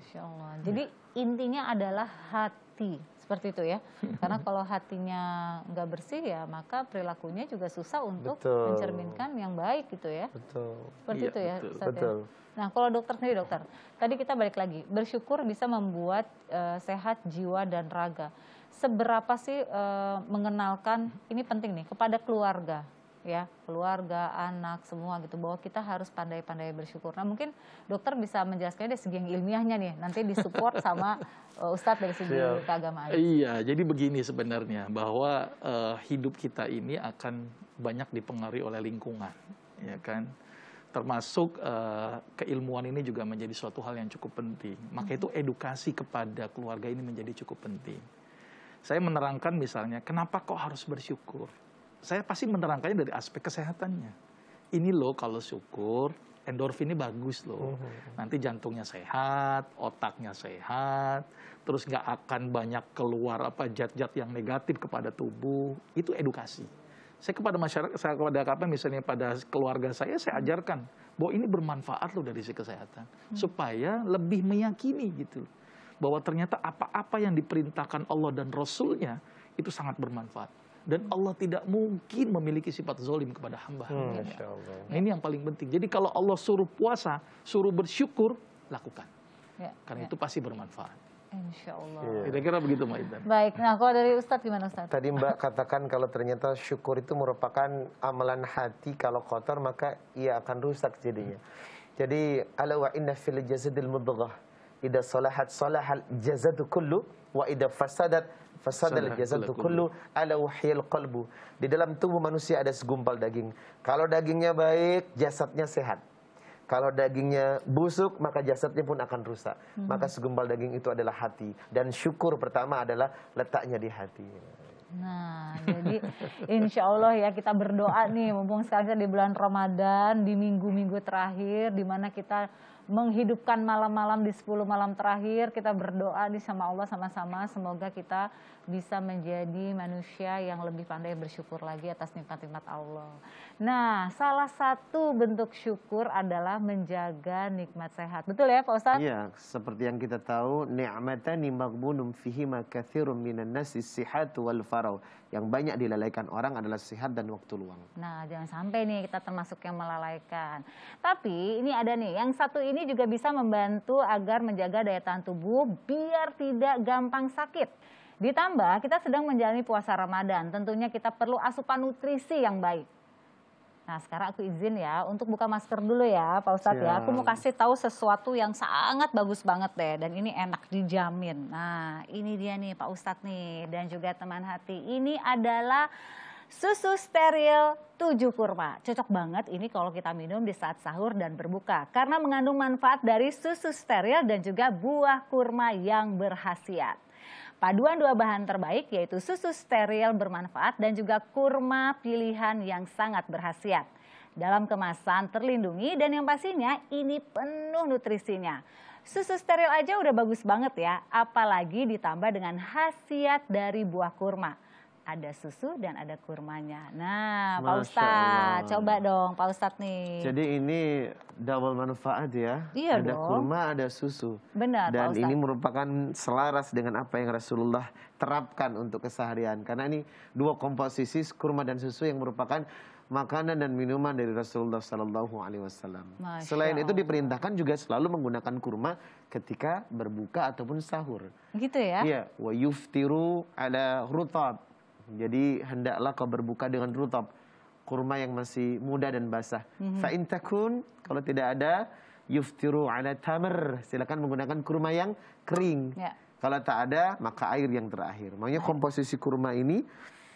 Insya Allah. Jadi intinya adalah hati seperti itu ya karena kalau hatinya nggak bersih ya maka perilakunya juga susah untuk betul. mencerminkan yang baik gitu ya betul seperti iya, itu ya betul. Ya. betul. Ya. nah kalau dokter sendiri dokter tadi kita balik lagi bersyukur bisa membuat uh, sehat jiwa dan raga seberapa sih uh, mengenalkan ini penting nih kepada keluarga ya keluarga anak semua gitu bahwa kita harus pandai-pandai bersyukur nah mungkin dokter bisa menjelaskan dari segi yang ilmiahnya nih nanti disupport sama uh, Ustadz dari segi keagamaan iya jadi begini sebenarnya bahwa uh, hidup kita ini akan banyak dipengaruhi oleh lingkungan ya kan termasuk uh, keilmuan ini juga menjadi suatu hal yang cukup penting. Maka itu mm-hmm. edukasi kepada keluarga ini menjadi cukup penting. Saya menerangkan misalnya, kenapa kok harus bersyukur? saya pasti menerangkannya dari aspek kesehatannya. Ini loh kalau syukur, endorfin ini bagus loh. Mm-hmm. Nanti jantungnya sehat, otaknya sehat, terus nggak akan banyak keluar apa jat-jat yang negatif kepada tubuh. Itu edukasi. Saya kepada masyarakat, saya kepada apa misalnya pada keluarga saya, saya hmm. ajarkan bahwa ini bermanfaat loh dari si kesehatan, hmm. supaya lebih meyakini gitu bahwa ternyata apa-apa yang diperintahkan Allah dan Rasulnya itu sangat bermanfaat dan Allah tidak mungkin memiliki sifat zolim kepada hamba. Hmm, nah ini yang paling penting. Jadi kalau Allah suruh puasa, suruh bersyukur, lakukan. Ya, Karena ya. itu pasti bermanfaat. Insya Allah. Iya. Kira-kira begitu Mbak Intan. Baik, nah kalau dari Ustadz gimana Ustadz? Tadi Mbak katakan kalau ternyata syukur itu merupakan amalan hati kalau kotor maka ia akan rusak jadinya. Jadi ala wa inna fil jazadil mudghah ida salahat salahal jazadu kullu wa ida fasadat fasadal jazadu kullu ala wahyil qalbu. Di dalam tubuh manusia ada segumpal daging. Kalau dagingnya baik, jasadnya sehat. Kalau dagingnya busuk, maka jasadnya pun akan rusak. Hmm. Maka segumpal daging itu adalah hati. Dan syukur pertama adalah letaknya di hati. Nah, jadi insya Allah ya kita berdoa nih, mumpung sekarang kita di bulan Ramadan, di minggu-minggu terakhir, di mana kita menghidupkan malam-malam di 10 malam terakhir, kita berdoa nih sama Allah sama-sama, semoga kita bisa menjadi manusia yang lebih pandai bersyukur lagi atas nikmat-nikmat Allah. Nah, salah satu bentuk syukur adalah menjaga nikmat sehat. Betul ya Pak Ustadz? Iya, seperti yang kita tahu, ni'matani magbunum fihima kathirum minan nasi sihat wal fa farau. Yang banyak dilalaikan orang adalah sehat dan waktu luang. Nah, jangan sampai nih kita termasuk yang melalaikan. Tapi ini ada nih, yang satu ini juga bisa membantu agar menjaga daya tahan tubuh biar tidak gampang sakit. Ditambah kita sedang menjalani puasa Ramadan, tentunya kita perlu asupan nutrisi yang baik. Nah sekarang aku izin ya untuk buka masker dulu ya Pak Ustadz ya. Aku mau kasih tahu sesuatu yang sangat bagus banget deh dan ini enak dijamin. Nah ini dia nih Pak Ustadz nih dan juga teman hati. Ini adalah susu steril 7 kurma. Cocok banget ini kalau kita minum di saat sahur dan berbuka karena mengandung manfaat dari susu steril dan juga buah kurma yang berhasiat. Paduan dua bahan terbaik yaitu susu steril bermanfaat dan juga kurma pilihan yang sangat berhasiat. Dalam kemasan terlindungi dan yang pastinya ini penuh nutrisinya. Susu steril aja udah bagus banget ya, apalagi ditambah dengan khasiat dari buah kurma ada susu dan ada kurmanya. Nah, Pak Ustadz, coba dong Pak Ustadz nih. Jadi ini double manfaat ya. Iya ada dong. kurma, ada susu. Benar, Dan Pak ini merupakan selaras dengan apa yang Rasulullah terapkan untuk keseharian. Karena ini dua komposisi kurma dan susu yang merupakan makanan dan minuman dari Rasulullah Sallallahu Alaihi Wasallam. Selain Allah. itu diperintahkan juga selalu menggunakan kurma ketika berbuka ataupun sahur. Gitu ya? Iya. Wa yuftiru ala rutab. Jadi hendaklah kau berbuka dengan rutab, kurma yang masih muda dan basah. Mm -hmm. Fa takun kalau tidak ada yuftiru ala tamr. Silakan menggunakan kurma yang kering. Yeah. Kalau tak ada maka air yang terakhir. Makanya komposisi kurma ini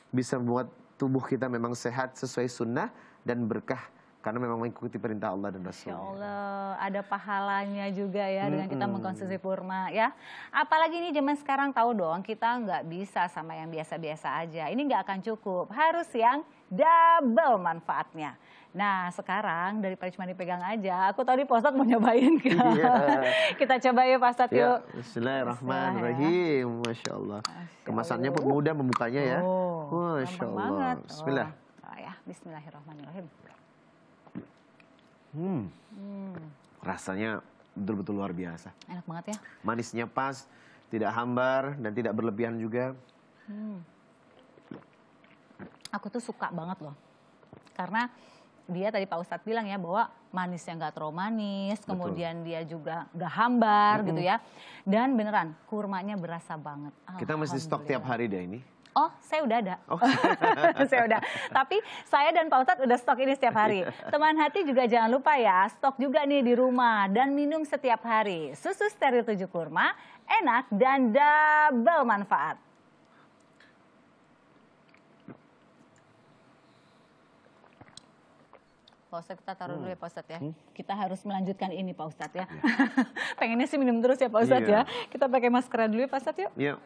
bisa membuat tubuh kita memang sehat sesuai sunnah dan berkah karena memang mengikuti perintah Allah dan Rasul. Insya Allah, ada pahalanya juga ya dengan kita mengkonsumsi kurma ya. Apalagi ini zaman sekarang tahu dong kita nggak bisa sama yang biasa-biasa aja. Ini nggak akan cukup, harus yang double manfaatnya. Nah sekarang daripada cuma dipegang aja, aku tadi Pak mau nyobain kan. Yeah. kita coba ya Pak yeah. yuk. Bismillahirrahmanirrahim, Masya Allah. Kemasannya pun mudah membukanya ya. Oh, Masya Allah. Banget. Bismillah. Oh, ya. Bismillahirrahmanirrahim. Hmm. hmm. Rasanya betul-betul luar biasa. Enak banget ya. Manisnya pas, tidak hambar dan tidak berlebihan juga. Hmm. Aku tuh suka banget loh. Karena dia tadi Pak Ustadz bilang ya bahwa manisnya nggak terlalu manis, Betul. kemudian dia juga nggak hambar mm -hmm. gitu ya. Dan beneran kurmanya berasa banget. Kita mesti stok tiap hari deh ini. Oh, saya udah ada. Oh. saya udah. Tapi saya dan Pak Ustadz udah stok ini setiap hari. Iya. Teman hati juga jangan lupa ya, stok juga nih di rumah dan minum setiap hari. Susu steril tujuh kurma, enak dan double manfaat. Pak Ustadz kita taruh dulu ya Pak Ustadz ya. Hmm? Kita harus melanjutkan ini Pak Ustadz ya. Yeah. Pengennya sih minum terus ya Pak Ustadz yeah. ya. Kita pakai maskeran dulu ya Pak Ustadz yuk. Yeah.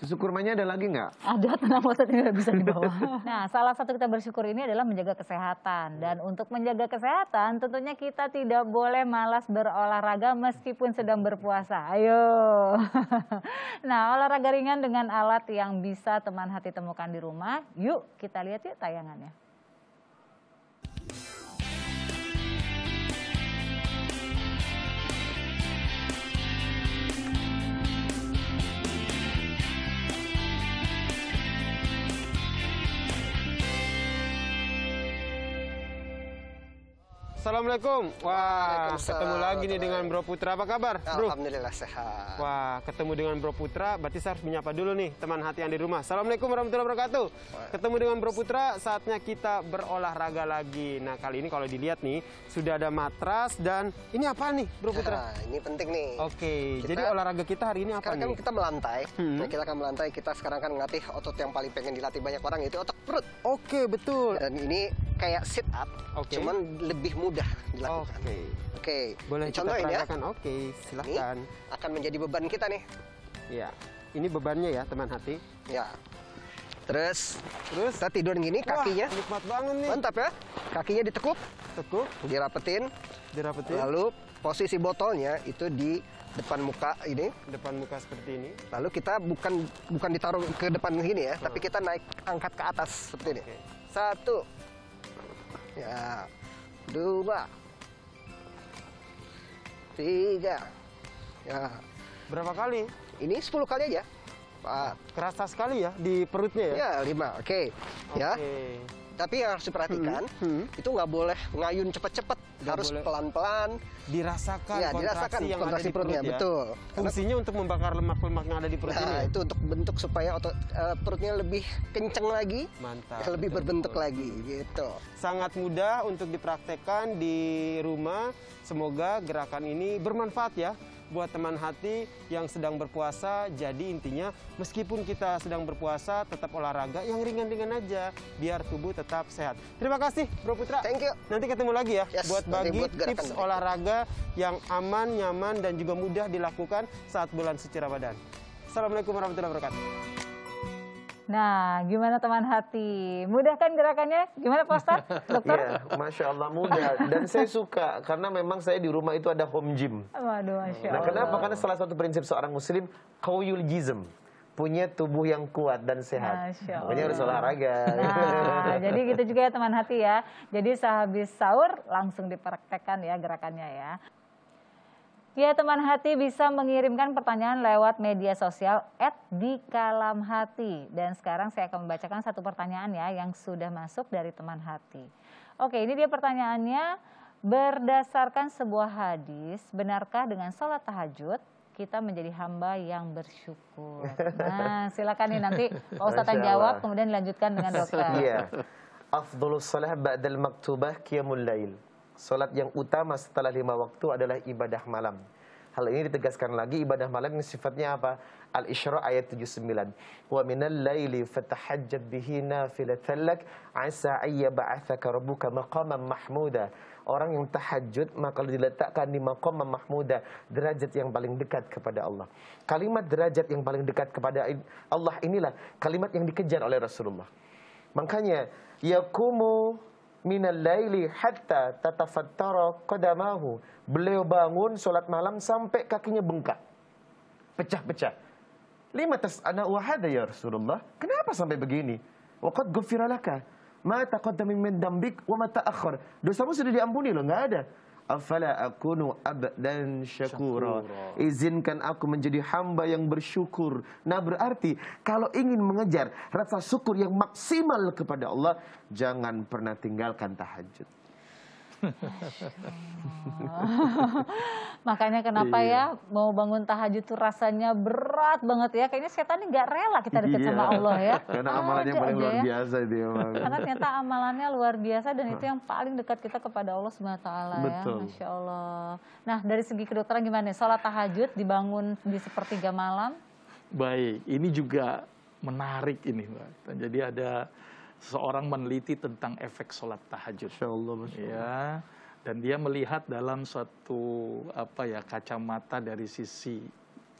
Susu kurmanya ada lagi nggak? Ada, kenapa saya tidak bisa dibawa. nah, salah satu kita bersyukur ini adalah menjaga kesehatan. Dan untuk menjaga kesehatan, tentunya kita tidak boleh malas berolahraga meskipun sedang berpuasa. Ayo. nah, olahraga ringan dengan alat yang bisa teman hati temukan di rumah. Yuk, kita lihat yuk tayangannya. Assalamualaikum. Wah, ketemu lagi nih dengan Bro Putra. Apa kabar, Bro? Alhamdulillah sehat. Wah, ketemu dengan Bro Putra, berarti saya harus menyapa dulu nih teman hati yang di rumah. Assalamualaikum warahmatullahi wabarakatuh. Ketemu dengan Bro Putra, saatnya kita berolahraga lagi. Nah, kali ini kalau dilihat nih, sudah ada matras dan ini apa nih, Bro Putra? Ah, ini penting nih. Oke, kita, jadi olahraga kita hari ini apa kan nih? Kan kita melantai. Hmm. Nah, kita akan melantai, kita sekarang kan ngelatih otot yang paling pengen dilatih banyak orang yaitu otot perut. Oke, betul. Dan ini kayak sit up, okay. cuman lebih mudah dilakukan. Oke. Okay. Oke. Okay. Boleh ya. Oke, okay, silahkan. Ini akan menjadi beban kita nih. Ya, Ini bebannya ya, teman hati. Ya. Terus, terus kita tidur gini kakinya. nikmat banget nih. Mantap ya. Kakinya ditekuk, tekuk, dirapetin, dirapetin. Lalu posisi botolnya itu di depan muka ini depan muka seperti ini lalu kita bukan bukan ditaruh ke depan gini ya hmm. tapi kita naik angkat ke atas seperti okay. ini satu ya dua tiga ya berapa kali ini 10 kali aja Pak. kerasa sekali ya di perutnya ya ya lima oke okay. okay. ya tapi yang harus diperhatikan hmm. Hmm. itu nggak boleh ngayun cepet-cepet harus pelan-pelan dirasakan ya, kontraksi dirasakan yang kontraksi ada di perutnya ya? betul fungsinya untuk membakar lemak-lemak yang ada di perut nah, ini ya? itu untuk bentuk supaya otot uh, perutnya lebih kenceng lagi mantap lebih betul, berbentuk betul. lagi gitu sangat mudah untuk dipraktekkan di rumah semoga gerakan ini bermanfaat ya buat teman hati yang sedang berpuasa. Jadi intinya meskipun kita sedang berpuasa tetap olahraga yang ringan-ringan aja biar tubuh tetap sehat. Terima kasih Bro Putra. Thank you. Nanti ketemu lagi ya yes, buat bagi buat tips gerakan. olahraga yang aman, nyaman dan juga mudah dilakukan saat bulan suci Ramadan. Assalamualaikum warahmatullahi wabarakatuh. Nah, gimana teman hati? Mudah kan gerakannya? Gimana poster, Dokter? Ya, Masya Allah mudah. Dan saya suka karena memang saya di rumah itu ada home gym. Waduh, Masya nah, Allah. Nah, kenapa? Karena salah satu prinsip seorang muslim, kawiyul jizm punya tubuh yang kuat dan sehat. Pokoknya harus olahraga. Nah, jadi gitu juga ya teman hati ya. Jadi sehabis sahur langsung dipraktekkan ya gerakannya ya. Ya teman hati bisa mengirimkan pertanyaan lewat media sosial at di kalam hati. Dan sekarang saya akan membacakan satu pertanyaan ya yang sudah masuk dari teman hati. Oke ini dia pertanyaannya. Berdasarkan sebuah hadis, benarkah dengan sholat tahajud kita menjadi hamba yang bersyukur? Nah silakan nih nanti Pak Ustadz jawab kemudian dilanjutkan dengan dokter. Iya. Afdolus ba'dal maktubah qiyamul lail. Salat yang utama setelah lima waktu adalah ibadah malam. Hal ini ditegaskan lagi ibadah malam yang sifatnya apa? Al-Isra ayat 79. Wa minal laili fatahajjad bihi nafilatan lak asa ayya rabbuka maqaman mahmuda. Orang yang tahajud maka diletakkan di maqam mahmuda, derajat yang paling dekat kepada Allah. Kalimat derajat yang paling dekat kepada Allah inilah kalimat yang dikejar oleh Rasulullah. Makanya yakumu minal laili hatta tatafattara qadamahu. Beliau bangun solat malam sampai kakinya bengkak. Pecah-pecah. Lima tas'ana wa hada ya Rasulullah? Kenapa sampai begini? Waqad ghufira laka ma taqaddama min dambik wa ma ta'akhkhar. Dosamu sudah diampuni loh, enggak ada afala akunu abdan syakura. Izinkan aku menjadi hamba yang bersyukur. Nah, berarti kalau ingin mengejar rasa syukur yang maksimal kepada Allah, jangan pernah tinggalkan tahajud. Makanya kenapa iya. ya mau bangun tahajud tuh rasanya berat banget ya. Kayaknya setan ini nggak rela kita dekat iya. sama Allah ya. Karena amalannya paling luar ya. biasa itu ya. Karena ternyata amalannya luar biasa dan itu yang paling dekat kita kepada Allah SWT ya. Masya Allah. Nah, dari segi kedokteran gimana? sholat tahajud dibangun di sepertiga malam? Baik, ini juga menarik ini, Mbak. Jadi ada seorang meneliti tentang efek sholat tahajud. Masya iya. Allah, Ya, dan dia melihat dalam suatu apa ya kacamata dari sisi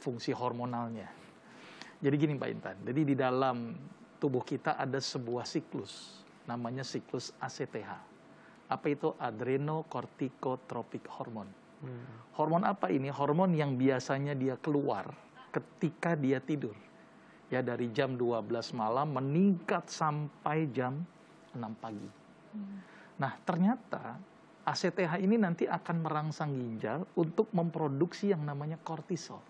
fungsi hormonalnya. Jadi gini Pak Intan, jadi di dalam tubuh kita ada sebuah siklus, namanya siklus ACTH. Apa itu adrenokortikotropik hormon? Hmm. Hormon apa ini? Hormon yang biasanya dia keluar ketika dia tidur ya dari jam 12 malam meningkat sampai jam 6 pagi. Nah, ternyata ACTH ini nanti akan merangsang ginjal untuk memproduksi yang namanya kortisol.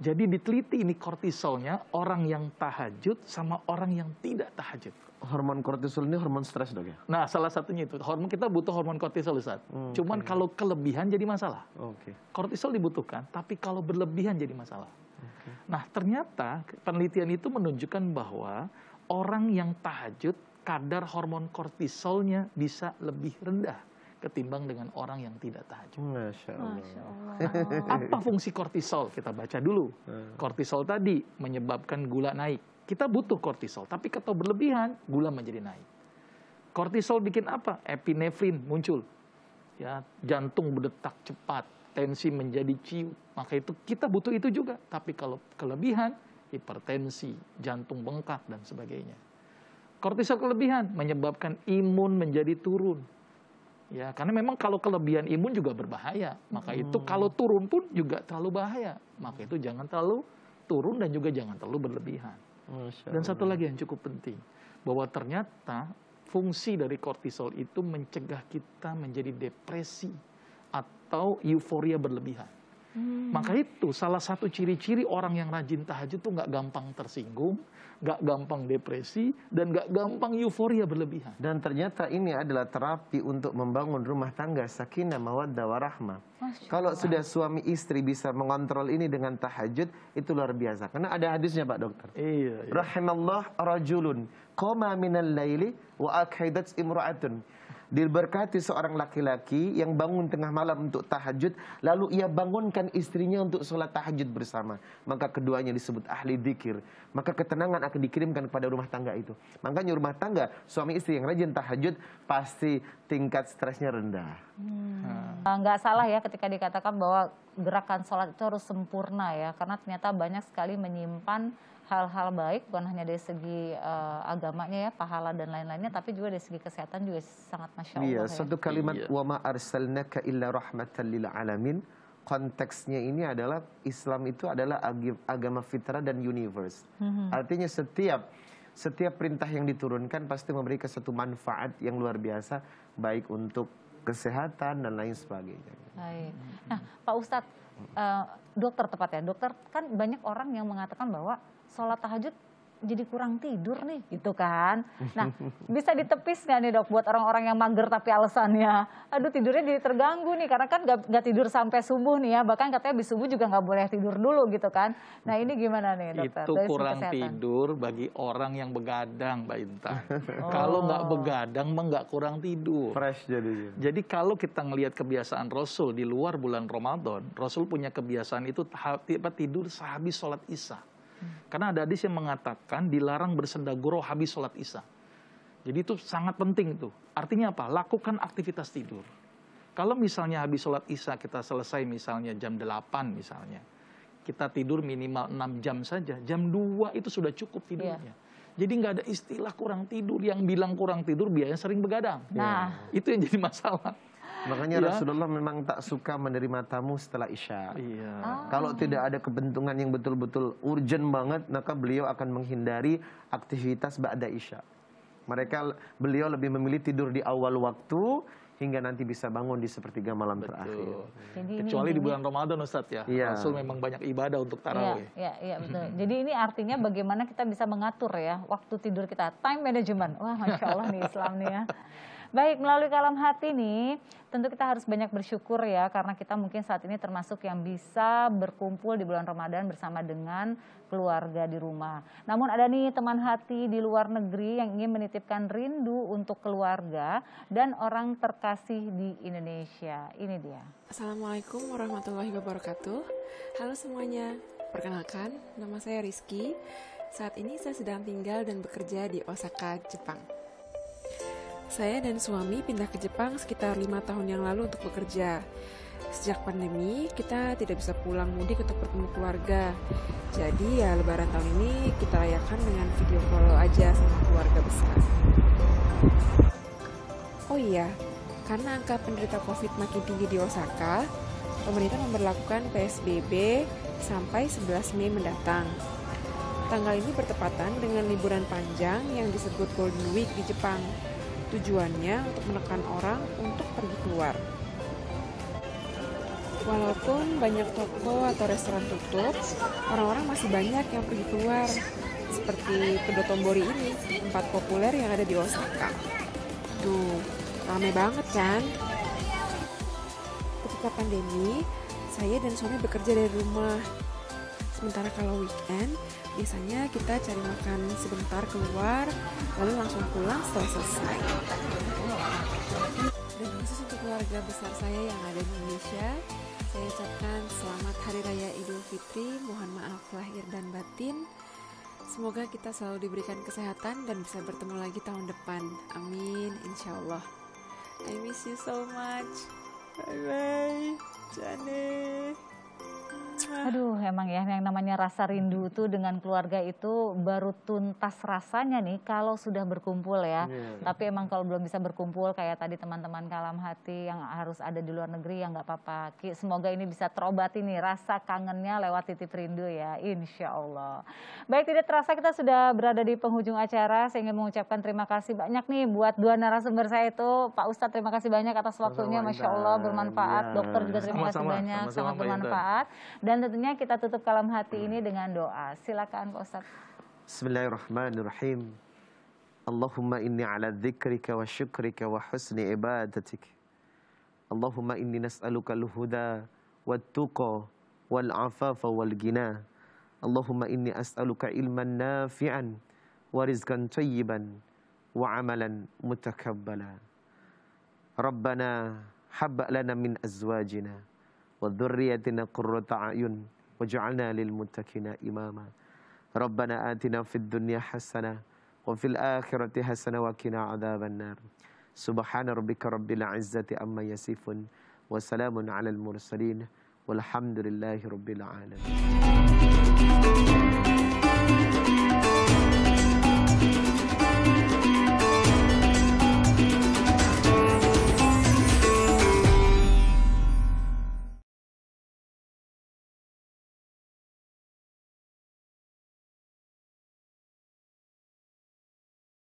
Jadi diteliti ini kortisolnya orang yang tahajud sama orang yang tidak tahajud. Hormon kortisol ini hormon stres dok ya? Nah salah satunya itu hormon kita butuh hormon kortisol saat. Hmm, okay. Cuman kalau kelebihan jadi masalah. Oke. Okay. Kortisol dibutuhkan, tapi kalau berlebihan jadi masalah. Okay. Nah, ternyata penelitian itu menunjukkan bahwa orang yang tahajud kadar hormon kortisolnya bisa lebih rendah ketimbang dengan orang yang tidak tahajud. Masya Allah. Masya Allah. apa fungsi kortisol? Kita baca dulu. Hmm. Kortisol tadi menyebabkan gula naik. Kita butuh kortisol, tapi kalau berlebihan, gula menjadi naik. Kortisol bikin apa? Epinefrin muncul. Ya, jantung berdetak cepat, tensi menjadi ciut. Maka itu kita butuh itu juga. Tapi kalau kelebihan, hipertensi, jantung bengkak, dan sebagainya. Kortisol kelebihan menyebabkan imun menjadi turun. Ya, karena memang kalau kelebihan imun juga berbahaya. Maka itu hmm. kalau turun pun juga terlalu bahaya. Maka itu jangan terlalu turun dan juga jangan terlalu berlebihan. Dan satu lagi yang cukup penting, bahwa ternyata fungsi dari kortisol itu mencegah kita menjadi depresi atau euforia berlebihan. Hmm. Maka itu salah satu ciri-ciri orang yang rajin tahajud tuh nggak gampang tersinggung, nggak gampang depresi, dan nggak gampang euforia berlebihan. Dan ternyata ini adalah terapi untuk membangun rumah tangga sakinah mawaddah warahmah. Kalau sudah suami istri bisa mengontrol ini dengan tahajud, itu luar biasa. Karena ada hadisnya Pak Dokter. Iya. iya. Rahimallah rajulun koma minal laili wa akhidats imra'atun diberkati seorang laki-laki yang bangun tengah malam untuk tahajud lalu ia bangunkan istrinya untuk sholat tahajud bersama maka keduanya disebut ahli dikir maka ketenangan akan dikirimkan kepada rumah tangga itu makanya rumah tangga suami istri yang rajin tahajud pasti tingkat stresnya rendah hmm. Eh, nggak salah ya ketika dikatakan bahwa gerakan sholat itu harus sempurna ya karena ternyata banyak sekali menyimpan hal-hal baik bukan hanya dari segi uh, agamanya ya pahala dan lain-lainnya tapi juga dari segi kesehatan juga sangat masya Allah. Iya, ya. satu kalimat iya. wa ma arsalnaka illa rahmatan lil alamin konteksnya ini adalah Islam itu adalah agama fitrah dan universe. Mm-hmm. Artinya setiap setiap perintah yang diturunkan pasti memberikan satu manfaat yang luar biasa baik untuk kesehatan dan lain sebagainya. Baik. Nah, Pak Ustadz, eh, Dokter tepat ya dokter kan banyak orang yang mengatakan bahwa sholat tahajud jadi kurang tidur nih gitu kan. Nah bisa ditepis nggak nih dok buat orang-orang yang mager tapi alasannya aduh tidurnya jadi terganggu nih karena kan gak tidur sampai subuh nih ya bahkan katanya habis subuh juga nggak boleh tidur dulu gitu kan. Nah ini gimana nih dokter? Itu Dari kurang tidur bagi orang yang begadang Mbak Intan. Oh. Kalau nggak begadang mah nggak kurang tidur. Fresh jadi. Gitu. Jadi kalau kita ngelihat kebiasaan Rasul di luar bulan Ramadan, Rasul punya kebiasaan itu tidur sehabis sholat isya. Karena ada hadis yang mengatakan dilarang bersendaguro habis sholat isya. Jadi itu sangat penting itu. Artinya apa? Lakukan aktivitas tidur. Kalau misalnya habis sholat isya kita selesai misalnya jam 8 misalnya. Kita tidur minimal 6 jam saja. Jam 2 itu sudah cukup tidurnya. Yeah. Jadi nggak ada istilah kurang tidur. Yang bilang kurang tidur biasanya sering begadang. Nah. Itu yang jadi masalah. Makanya ya. Rasulullah memang tak suka menerima tamu setelah Isya. Iya. Ah. Kalau tidak ada kepentungan yang betul-betul urgent banget, maka beliau akan menghindari aktivitas ba'da Isya. Mereka beliau lebih memilih tidur di awal waktu hingga nanti bisa bangun di sepertiga malam betul. terakhir. Jadi Kecuali ini, di bulan Ramadan Ustaz ya. ya. Rasul memang banyak ibadah untuk iya, tarawih. Iya, iya ya, betul. Jadi ini artinya bagaimana kita bisa mengatur ya waktu tidur kita, time management. Wah, Masya Allah nih Islam nih ya. Baik, melalui kalam hati nih, tentu kita harus banyak bersyukur ya karena kita mungkin saat ini termasuk yang bisa berkumpul di bulan Ramadan bersama dengan keluarga di rumah. Namun ada nih teman hati di luar negeri yang ingin menitipkan rindu untuk keluarga dan orang terkasih di Indonesia. Ini dia. Assalamualaikum warahmatullahi wabarakatuh. Halo semuanya. Perkenalkan, nama saya Rizky. Saat ini saya sedang tinggal dan bekerja di Osaka, Jepang. Saya dan suami pindah ke Jepang sekitar lima tahun yang lalu untuk bekerja. Sejak pandemi, kita tidak bisa pulang mudik untuk bertemu keluarga. Jadi ya lebaran tahun ini kita rayakan dengan video call aja sama keluarga besar. Oh iya, karena angka penderita COVID makin tinggi di Osaka, pemerintah memperlakukan PSBB sampai 11 Mei mendatang. Tanggal ini bertepatan dengan liburan panjang yang disebut Golden Week di Jepang. Tujuannya untuk menekan orang untuk pergi keluar. Walaupun banyak toko atau restoran tutup, orang-orang masih banyak yang pergi keluar, seperti Kedotombori ini, tempat populer yang ada di Osaka. Tuh, rame banget kan? Ketika pandemi, saya dan suami bekerja dari rumah. Sementara kalau weekend, biasanya kita cari makan sebentar keluar lalu langsung pulang setelah selesai dan khusus untuk keluarga besar saya yang ada di Indonesia saya ucapkan selamat Hari Raya Idul Fitri mohon maaf lahir dan batin Semoga kita selalu diberikan kesehatan dan bisa bertemu lagi tahun depan. Amin, insya Allah. I miss you so much. Bye bye, Janet Aduh, emang ya yang namanya rasa rindu hmm. tuh dengan keluarga itu baru tuntas rasanya nih kalau sudah berkumpul ya. Yeah. Iya. Tapi emang kalau belum bisa berkumpul kayak tadi teman-teman kalam hati yang harus ada di luar negeri yang nggak apa-apa. Semoga ini bisa terobati nih rasa kangennya lewat titip rindu ya, insya Allah. Baik, tidak terasa kita sudah berada di penghujung acara. Saya ingin mengucapkan terima kasih banyak nih buat dua narasumber saya itu. Pak Ustadz terima kasih banyak atas waktunya, Masya Allah bermanfaat. Yeah. Dokter juga terima sama kasih banyak, sama-sama bermanfaat. Dan dan tentunya kita tutup kalam hati hmm. ini dengan doa. Silakan Pak Ustaz. Bismillahirrahmanirrahim. Allahumma inni ala dzikrika wa syukrika wa husni ibadatik. Allahumma inni nas'aluka al-huda wa tuqa wal afafa wal gina. Allahumma inni as'aluka ilman nafi'an wa rizqan tayyiban wa amalan mutakabbala. Rabbana hab lana min azwajina وذريتنا قرة أعين وجعلنا للمتكين إماما ربنا آتنا في الدنيا حسنة وفي الآخرة حسنة وكنا عذاب النار سبحان ربك رب العزة أما يسيف وسلام على المرسلين والحمد لله رب العالمين